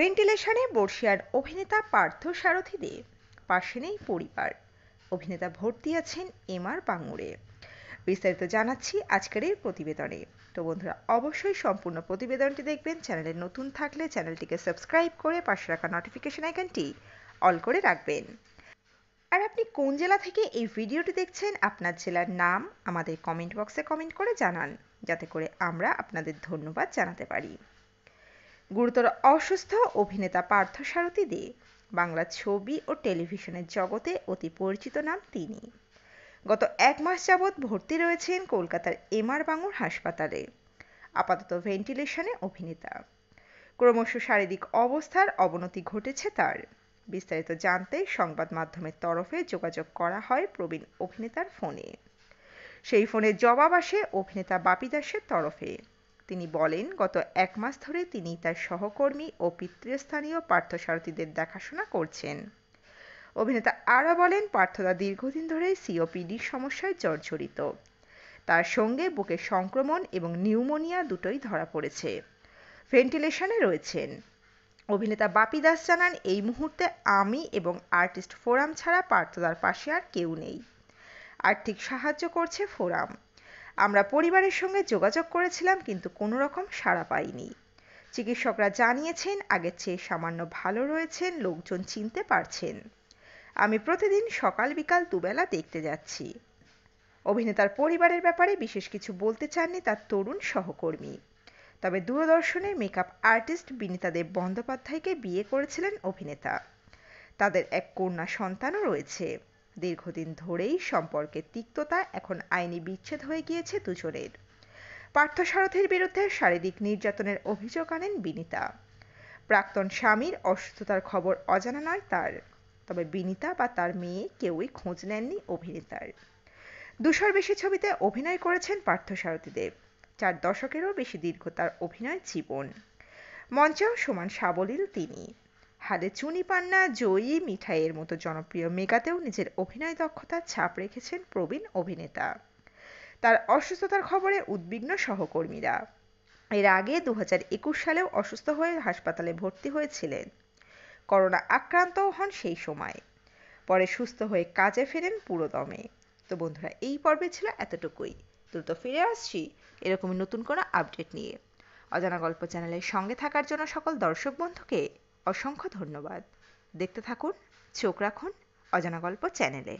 ভেন্টিলেশনে বর্ষিয়ার অভিনেতা পার্থ সারথীদের দে পাশে নেই পরিবার অভিনেতা ভর্তি আছেন এমআর বাঙুরে বিস্তারিত জানাচ্ছি আজকের এই প্রতিবেদনে তো বন্ধুরা অবশ্যই সম্পূর্ণ প্রতিবেদনটি দেখবেন চ্যানেলে নতুন থাকলে চ্যানেলটিকে সাবস্ক্রাইব করে পাশে রাখা নোটিফিকেশন আইকনটি অল করে রাখবেন আর আপনি কোন জেলা থেকে এই ভিডিওটি দেখছেন আপনার জেলার নাম আমাদের কমেন্ট বক্সে কমেন্ট করে জানান যাতে করে আমরা আপনাদের ধন্যবাদ জানাতে পারি গুরুতর অসুস্থ অভিনেতা পার্থসারথী দে বাংলা ছবি ও টেলিভিশনের জগতে অতি পরিচিত নাম তিনি গত এক মাস যাবৎ ভর্তি রয়েছেন কলকাতার এমআর বাঙুর হাসপাতালে আপাতত ভেন্টিলেশনে অভিনেতা ক্রমশ শারীরিক অবস্থার অবনতি ঘটেছে তার বিস্তারিত জানতে সংবাদ মাধ্যমের তরফে যোগাযোগ করা হয় প্রবীণ অভিনেতার ফোনে সেই ফোনে জবাব আসে অভিনেতা বাপি দাসের তরফে তিনি বলেন গত এক মাস ধরে তিনি তার সহকর্মী ও পিতৃস্থানীয় পার্থসারথীদের দেখাশোনা করছেন অভিনেতা আরও বলেন পার্থদা দীর্ঘদিন ধরেই সিওপিডির সমস্যায় জর্জরিত তার সঙ্গে বুকে সংক্রমণ এবং নিউমোনিয়া দুটোই ধরা পড়েছে ভেন্টিলেশনে রয়েছেন অভিনেতা বাপি দাস জানান এই মুহূর্তে আমি এবং আর্টিস্ট ফোরাম ছাড়া পার্থদার পাশে আর কেউ নেই আর্থিক সাহায্য করছে ফোরাম আমরা পরিবারের সঙ্গে যোগাযোগ করেছিলাম কিন্তু কোনো রকম সাড়া পাইনি চিকিৎসকরা জানিয়েছেন আগের চেয়ে সামান্য ভালো রয়েছেন লোকজন চিনতে পারছেন আমি প্রতিদিন সকাল বিকাল দুবেলা দেখতে যাচ্ছি অভিনেতার পরিবারের ব্যাপারে বিশেষ কিছু বলতে চাননি তার তরুণ সহকর্মী তবে দূরদর্শনের মেকআপ আর্টিস্ট বিনীতা দেব বন্দ্যোপাধ্যায়কে বিয়ে করেছিলেন অভিনেতা তাদের এক কন্যা সন্তানও রয়েছে দীর্ঘদিন ধরেই সম্পর্কের তিক্ততা এখন আইনি বিচ্ছেদ হয়ে গিয়েছে দুজনের পার্থসারথীর বিরুদ্ধে শারীরিক নির্যাতনের অভিযোগ আনেন বিনিতা প্রাক্তন স্বামীর অসুস্থতার খবর অজানা নয় তার তবে বিনিতা বা তার মেয়ে কেউই খোঁজ নেননি অভিনেতার দুশোর বেশি ছবিতে অভিনয় করেছেন পার্থসারথী দেব চার দশকেরও বেশি দীর্ঘ তার অভিনয় জীবন মঞ্চেও সমান সাবলীল তিনি হাতে চুনি পান্না জয়ী মিঠাইয়ের মতো জনপ্রিয় মেগাতেও নিজের অভিনয় দক্ষতার ছাপ রেখেছেন প্রবীণ অভিনেতা তার অসুস্থতার খবরে উদ্বিগ্ন সহকর্মীরা এর আগে দু সালেও অসুস্থ হয়ে হাসপাতালে ভর্তি হয়েছিলেন করোনা আক্রান্তও হন সেই সময় পরে সুস্থ হয়ে কাজে ফেরেন পুরোদমে তো বন্ধুরা এই পর্বে ছিল এতটুকুই দ্রুত ফিরে আসছি এরকমই নতুন কোনো আপডেট নিয়ে অজানা গল্প চ্যানেলের সঙ্গে থাকার জন্য সকল দর্শক বন্ধুকে অসংখ্য ধন্যবাদ দেখতে থাকুন চোখ রাখুন অজানা গল্প চ্যানেলে